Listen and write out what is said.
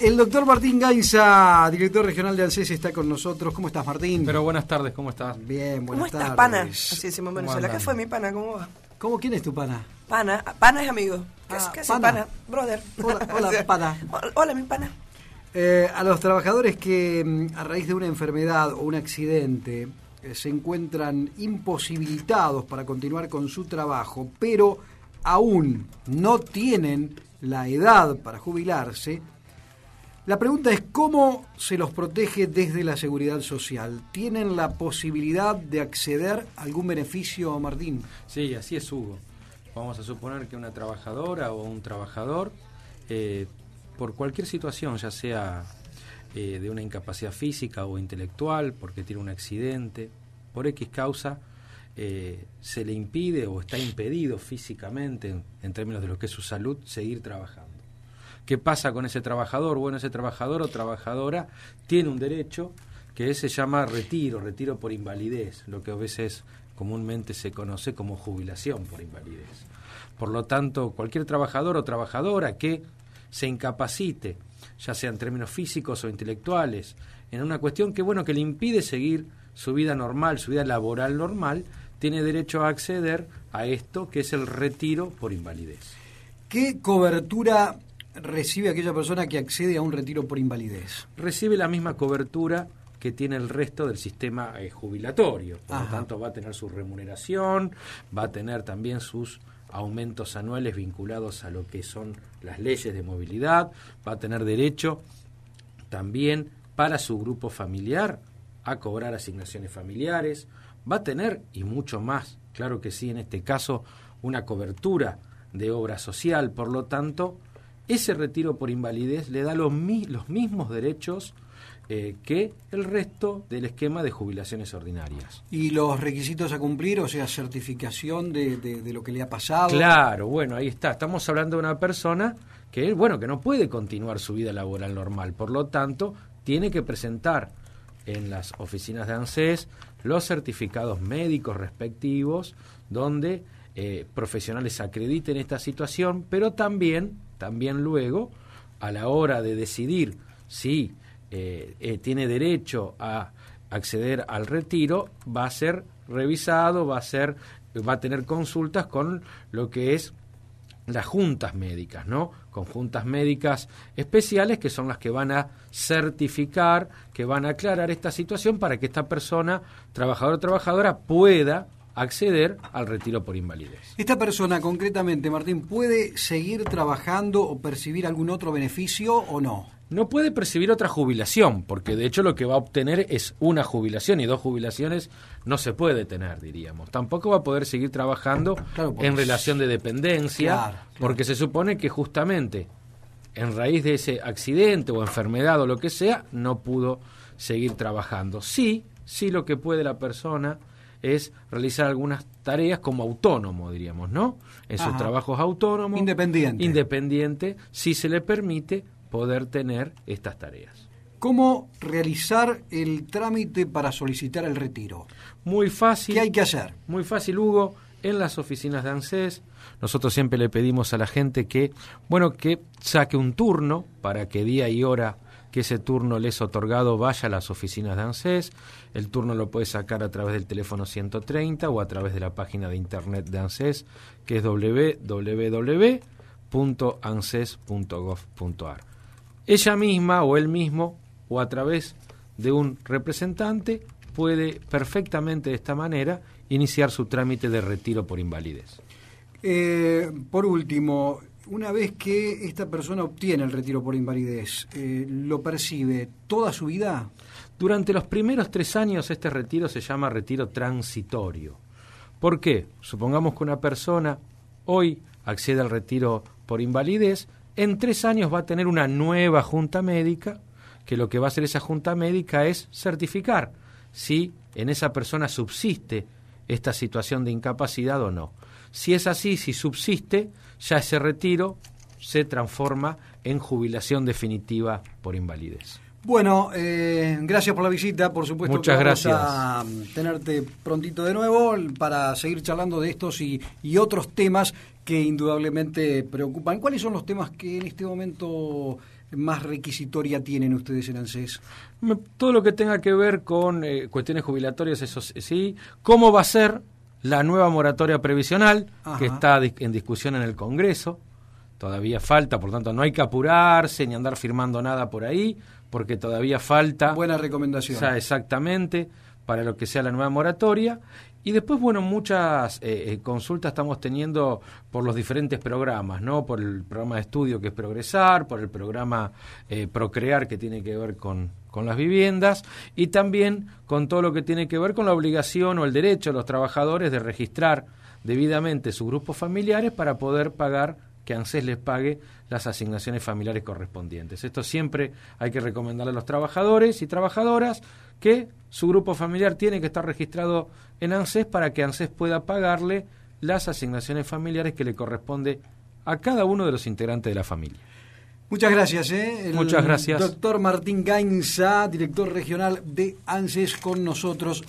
El, doctor Martín Gainza, director regional de ANSES, está con nosotros. ¿Cómo estás, Martín? Pero buenas tardes, ¿cómo estás? Bien, buenas tardes. ¿Cómo estás, pana? Así decimos en Venezuela. ¿Qué fue mi pana? ¿Cómo va? ¿Cómo? ¿Quién es tu pana? Pana. Ah, pana es amigo. ¿Qué, ah, pana? Brother. Hola, hola pana. Hola, mi pana. Eh, a los trabajadores que mm, a raíz de una enfermedad o un accidente eh, se encuentran imposibilitados para continuar con su trabajo, pero aún no tienen la edad para jubilarse, la pregunta es cómo se los protege desde la seguridad social. ¿Tienen la posibilidad de acceder a algún beneficio, Martín? Sí, así es Hugo. Vamos a suponer que una trabajadora o un trabajador, eh, por cualquier situación, ya sea eh, de una incapacidad física o intelectual, porque tiene un accidente, por X causa, eh, se le impide o está impedido físicamente, en términos de lo que es su salud, seguir trabajando. ¿Qué pasa con ese trabajador? Bueno, ese trabajador o trabajadora tiene un derecho que se llama retiro, retiro por invalidez, lo que a veces comúnmente se conoce como jubilación por invalidez. Por lo tanto, cualquier trabajador o trabajadora que se incapacite, ya sea en términos físicos o intelectuales, en una cuestión que bueno que le impide seguir su vida normal, su vida laboral normal, tiene derecho a acceder a esto que es el retiro por invalidez. ¿Qué cobertura recibe aquella persona que accede a un retiro por invalidez? Recibe la misma cobertura que tiene el resto del sistema eh, jubilatorio. Por lo tanto, va a tener su remuneración, va a tener también sus aumentos anuales vinculados a lo que son las leyes de movilidad, va a tener derecho también para su grupo familiar a cobrar asignaciones familiares, va a tener y mucho más, claro que sí, en este caso, una cobertura de obra social, por lo tanto, ese retiro por invalidez le da los, los mismos derechos eh, que el resto del esquema de jubilaciones ordinarias. ¿Y los requisitos a cumplir, o sea, certificación de, lo que le ha pasado? Claro, bueno, ahí está. Estamos hablando de una persona que, bueno, que no puede continuar su vida laboral normal. Por lo tanto, tiene que presentar en las oficinas de ANSES los certificados médicos respectivos, donde eh, profesionales acrediten esta situación, pero también también luego, a la hora de decidir si eh, eh, tiene derecho a acceder al retiro, va a ser revisado, va a, ser, va a tener consultas con lo que es las juntas médicas, ¿no? Con juntas médicas especiales que son las que van a certificar, que van a aclarar esta situación para que esta persona, trabajador o trabajadora, pueda acceder al retiro por invalidez. ¿Esta persona concretamente, Martín, puede seguir trabajando o percibir algún otro beneficio o no? No puede percibir otra jubilación, porque de hecho lo que va a obtener es una jubilación y dos jubilaciones no se puede tener, diríamos. Tampoco va a poder seguir trabajando en relación de dependencia, porque se supone que justamente en raíz de ese accidente o enfermedad o lo que sea, no pudo seguir trabajando. Sí, sí lo que puede la persona es realizar algunas tareas como autónomo, diríamos, ¿no? Esos trabajos autónomos. Independiente. Independiente, si se le permite poder tener estas tareas. ¿Cómo realizar el trámite para solicitar el retiro? Muy fácil. ¿Qué hay que hacer? Muy fácil, Hugo. En las oficinas de ANSES, nosotros siempre le pedimos a la gente que, bueno, que saque un turno para que día y hora que ese turno le es otorgado vaya a las oficinas de ANSES. El turno lo puede sacar a través del teléfono 130 o a través de la página de internet de ANSES, que es www.anses.gov.ar. Ella misma o él mismo o a través de un representante puede perfectamente de esta manera iniciar su trámite de retiro por invalidez. Eh, por último, una vez que esta persona obtiene el retiro por invalidez, eh, ¿lo percibe toda su vida? Durante los primeros tres años este retiro se llama retiro transitorio. ¿Por qué? Supongamos que una persona hoy accede al retiro por invalidez, en tres años va a tener una nueva junta médica, que lo que va a hacer esa junta médica es certificar si en esa persona subsiste esta situación de incapacidad o no. Si es así, si subsiste, ya ese retiro se transforma en jubilación definitiva por invalidez. Bueno, eh, gracias por la visita, por supuesto. Muchas gracias. a tenerte prontito de nuevo para seguir charlando de estos y, otros temas que indudablemente preocupan. ¿Cuáles son los temas que en este momento más requisitoria tienen ustedes en ANSES? Mm, todo lo que tenga que ver con eh, cuestiones jubilatorias, eso sí. ¿Cómo va a ser la nueva moratoria previsional, que está en discusión en el Congreso. Todavía falta, por tanto, no hay que apurarse ni andar firmando nada por ahí, porque todavía falta. Buena recomendación. exactamente para lo que sea la nueva moratoria. Y después, bueno, muchas eh, eh, consultas estamos teniendo por los diferentes programas, ¿no? Por el programa de estudio que es Progresar, por el programa eh, Procrear que tiene que ver con, con las viviendas y también con todo lo que tiene que ver con la obligación o el derecho de los trabajadores de registrar debidamente sus grupos familiares para poder pagar que ANSES les pague las asignaciones familiares correspondientes. Esto siempre hay que recomendarle a los trabajadores y trabajadoras que su grupo familiar tiene que estar registrado en ANSES para que ANSES pueda pagarle las asignaciones familiares que le corresponde a cada uno de los integrantes de la familia. Muchas gracias, ¿eh? Muchas gracias. Doctor Martín Gainza, director regional de ANSES, con nosotros.